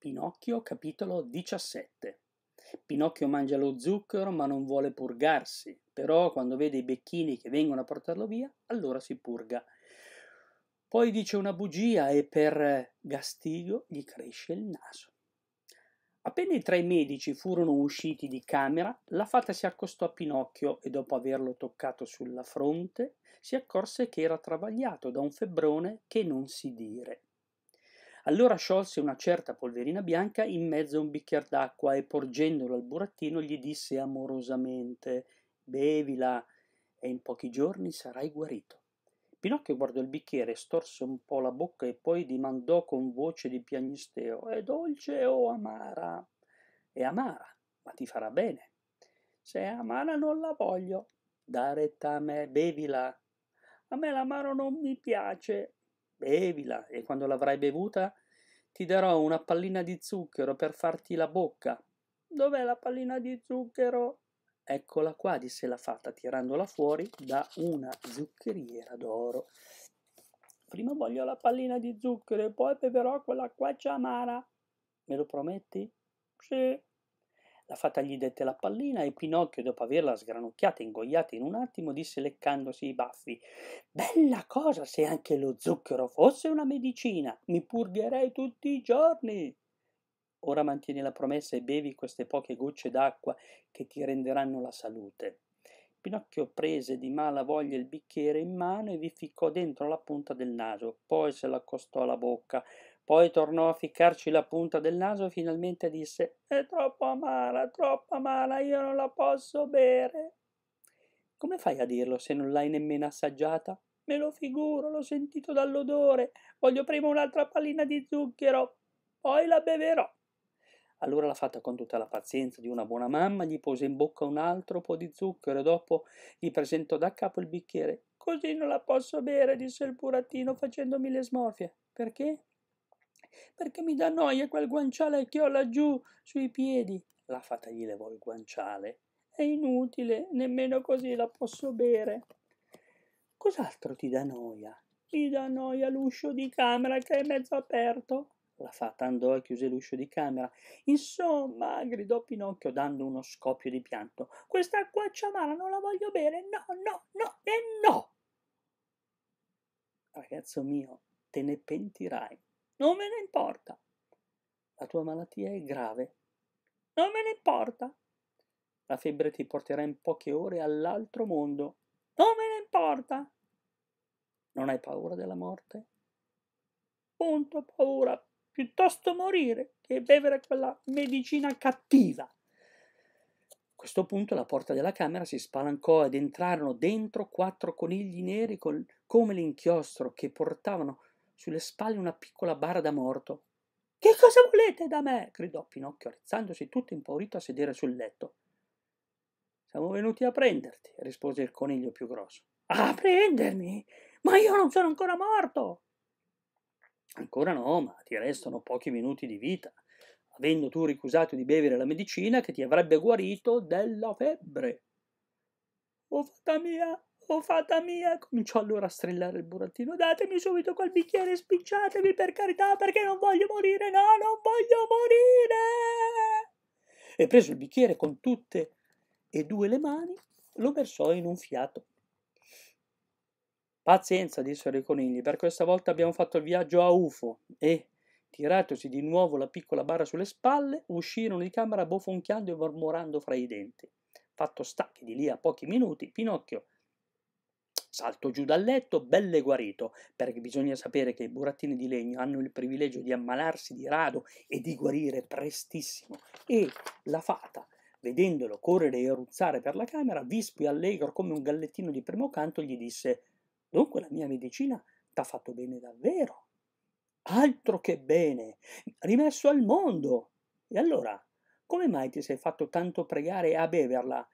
Pinocchio capitolo 17 Pinocchio mangia lo zucchero ma non vuole purgarsi, però quando vede i becchini che vengono a portarlo via, allora si purga. Poi dice una bugia e per gastigo gli cresce il naso. Appena i tre medici furono usciti di camera, la fata si accostò a Pinocchio e dopo averlo toccato sulla fronte si accorse che era travagliato da un febbrone che non si dire. Allora sciolse una certa polverina bianca in mezzo a un bicchiere d'acqua e porgendolo al burattino gli disse amorosamente Bevila e in pochi giorni sarai guarito. Pinocchio guardò il bicchiere, storse un po' la bocca e poi dimandò con voce di piagnisteo È dolce o amara? È amara, ma ti farà bene. Se è amara non la voglio. Dare a me, bevila. A me l'amaro non mi piace, bevila e quando l'avrai bevuta ti darò una pallina di zucchero per farti la bocca. Dov'è la pallina di zucchero? Eccola qua, disse la fata, tirandola fuori da una zuccheriera d'oro. Prima voglio la pallina di zucchero e poi beverò quella quell'acquaccia amara. Me lo prometti? Sì, la fata gli dette la pallina e Pinocchio, dopo averla sgranocchiata e ingoiata in un attimo, disse leccandosi i baffi: Bella cosa se anche lo zucchero fosse una medicina, mi purgherei tutti i giorni. Ora mantieni la promessa e bevi queste poche gocce d'acqua che ti renderanno la salute. Pinocchio prese di mala voglia il bicchiere in mano e vi ficcò dentro la punta del naso, poi se l'accostò alla bocca poi tornò a ficcarci la punta del naso e finalmente disse È troppo amara, troppo amara, io non la posso bere. Come fai a dirlo se non l'hai nemmeno assaggiata? Me lo figuro, l'ho sentito dall'odore. Voglio prima un'altra pallina di zucchero, poi la beverò. Allora la fatta con tutta la pazienza di una buona mamma gli pose in bocca un altro po' di zucchero e dopo gli presentò da capo il bicchiere. Così non la posso bere, disse il burattino facendomi le smorfie. Perché? perché mi dà noia quel guanciale che ho laggiù sui piedi. La fata gli levò il guanciale. È inutile, nemmeno così la posso bere. Cos'altro ti dà noia? Mi dà noia l'uscio di camera che è mezzo aperto. La fata andò e chiuse l'uscio di camera. Insomma, gridò Pinocchio dando uno scoppio di pianto, quest'acqua amara non la voglio bere, no, no, no e no! Ragazzo mio, te ne pentirai. Non me ne importa. La tua malattia è grave. Non me ne importa. La febbre ti porterà in poche ore all'altro mondo. Non me ne importa. Non hai paura della morte? Punto, paura. Piuttosto morire che bevere quella medicina cattiva. A questo punto la porta della camera si spalancò ed entrarono dentro quattro conigli neri col, come l'inchiostro che portavano sulle spalle una piccola bara da morto. Che cosa volete da me? gridò Pinocchio, alzandosi tutto impaurito a sedere sul letto. Siamo venuti a prenderti, rispose il coniglio più grosso. A prendermi? Ma io non sono ancora morto! Ancora no, ma ti restano pochi minuti di vita, avendo tu ricusato di bevere la medicina che ti avrebbe guarito della febbre. Oh, fatta mia, Oh fata mia! cominciò allora a strillare il burattino. Datemi subito quel bicchiere e spicciatemi per carità perché non voglio morire! No, non voglio morire! E preso il bicchiere con tutte e due le mani, lo versò in un fiato. Pazienza, dissero i conigli, per questa volta abbiamo fatto il viaggio a UFO e, tiratosi di nuovo la piccola bara sulle spalle, uscirono di camera bofonchiando e mormorando fra i denti. Fatto sta che di lì a pochi minuti Pinocchio Salto giù dal letto, belle guarito, perché bisogna sapere che i burattini di legno hanno il privilegio di ammalarsi di rado e di guarire prestissimo. E la fata, vedendolo correre e ruzzare per la camera, vispo e allegro come un gallettino di primo canto, gli disse: Dunque la mia medicina t'ha fatto bene davvero. Altro che bene, rimesso al mondo. E allora, come mai ti sei fatto tanto pregare a beverla?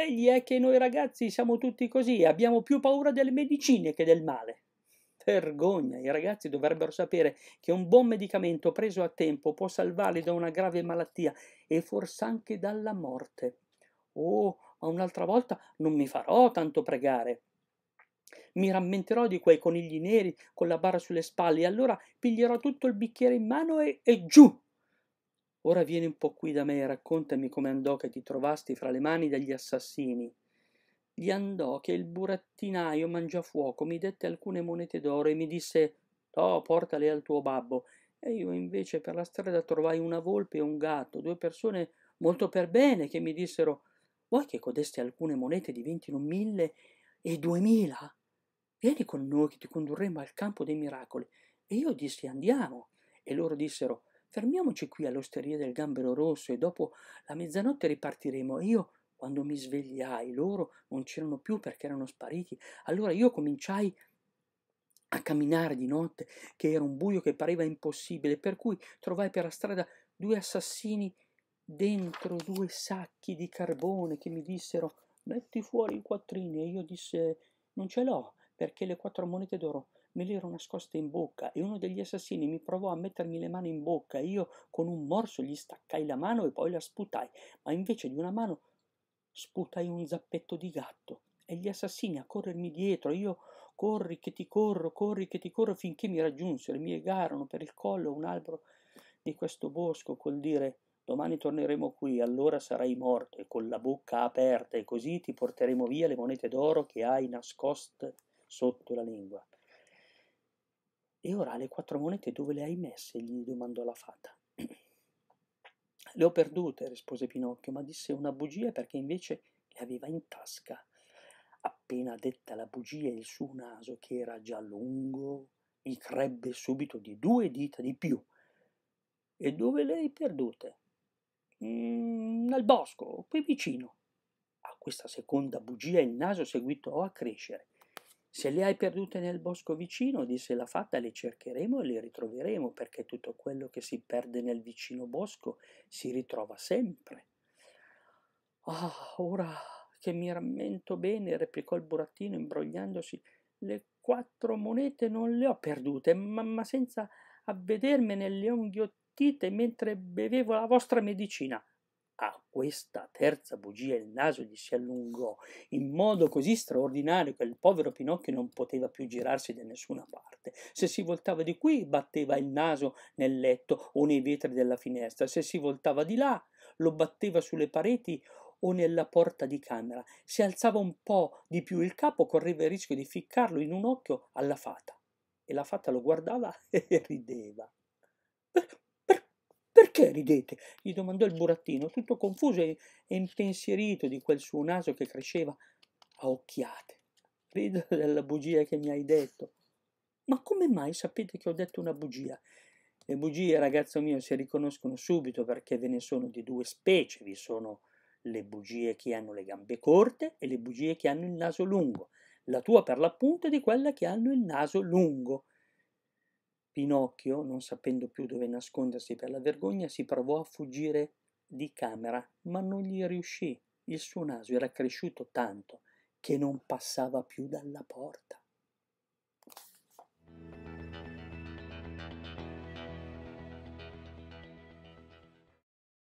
Egli è che noi ragazzi siamo tutti così, abbiamo più paura delle medicine che del male. Vergogna, i ragazzi dovrebbero sapere che un buon medicamento preso a tempo può salvarli da una grave malattia e forse anche dalla morte. Oh, ma un'altra volta non mi farò tanto pregare. Mi rammenterò di quei conigli neri con la bara sulle spalle e allora piglierò tutto il bicchiere in mano e, e giù Ora vieni un po' qui da me e raccontami come andò che ti trovasti fra le mani degli assassini. Gli andò che il burattinaio mangiafuoco mi dette alcune monete d'oro e mi disse No, portale al tuo babbo. E io invece per la strada trovai una volpe e un gatto, due persone molto per bene che mi dissero Vuoi che codeste alcune monete diventino mille e duemila? Vieni con noi che ti condurremo al campo dei miracoli. E io dissi andiamo. E loro dissero Fermiamoci qui all'osteria del Gambero Rosso e dopo la mezzanotte ripartiremo. Io, quando mi svegliai, loro non c'erano più perché erano spariti. Allora io cominciai a camminare di notte, che era un buio che pareva impossibile, per cui trovai per la strada due assassini dentro due sacchi di carbone che mi dissero metti fuori i quattrini e io disse non ce l'ho perché le quattro monete d'oro me l'ero nascosta in bocca e uno degli assassini mi provò a mettermi le mani in bocca. Io con un morso gli staccai la mano e poi la sputai, ma invece di una mano sputai un zappetto di gatto e gli assassini a corrermi dietro. Io corri che ti corro, corri che ti corro finché mi raggiunsero e mi legarono per il collo un albero di questo bosco col dire domani torneremo qui, allora sarai morto e con la bocca aperta e così ti porteremo via le monete d'oro che hai nascoste sotto la lingua. E ora le quattro monete dove le hai messe? gli domandò la fata. Le ho perdute, rispose Pinocchio, ma disse una bugia perché invece le aveva in tasca. Appena detta la bugia, il suo naso, che era già lungo, gli crebbe subito di due dita di più. E dove le hai perdute? Mm, nel bosco, qui vicino. A questa seconda bugia il naso seguitò a crescere se le hai perdute nel bosco vicino, disse la fatta, le cercheremo e le ritroveremo, perché tutto quello che si perde nel vicino bosco si ritrova sempre. Ah, ora che mi rammento bene, replicò il burattino imbrogliandosi, le quattro monete non le ho perdute, ma, ma senza avvedermene le ho inghiottite mentre bevevo la vostra medicina. A questa terza bugia il naso gli si allungò in modo così straordinario che il povero Pinocchio non poteva più girarsi da nessuna parte. Se si voltava di qui, batteva il naso nel letto o nei vetri della finestra, se si voltava di là, lo batteva sulle pareti o nella porta di camera. Se alzava un po' di più il capo, correva il rischio di ficcarlo in un occhio alla fata. E la fata lo guardava e rideva. Perché ridete? gli domandò il burattino, tutto confuso e, impensierito di quel suo naso che cresceva a occhiate. Rido della bugia che mi hai detto. Ma come mai sapete che ho detto una bugia? Le bugie, ragazzo mio, si riconoscono subito perché ve ne sono di due specie. Vi sono le bugie che hanno le gambe corte e le bugie che hanno il naso lungo. La tua per l'appunto è di quella che hanno il naso lungo. Pinocchio, non sapendo più dove nascondersi per la vergogna, si provò a fuggire di camera, ma non gli riuscì. Il suo naso era cresciuto tanto che non passava più dalla porta.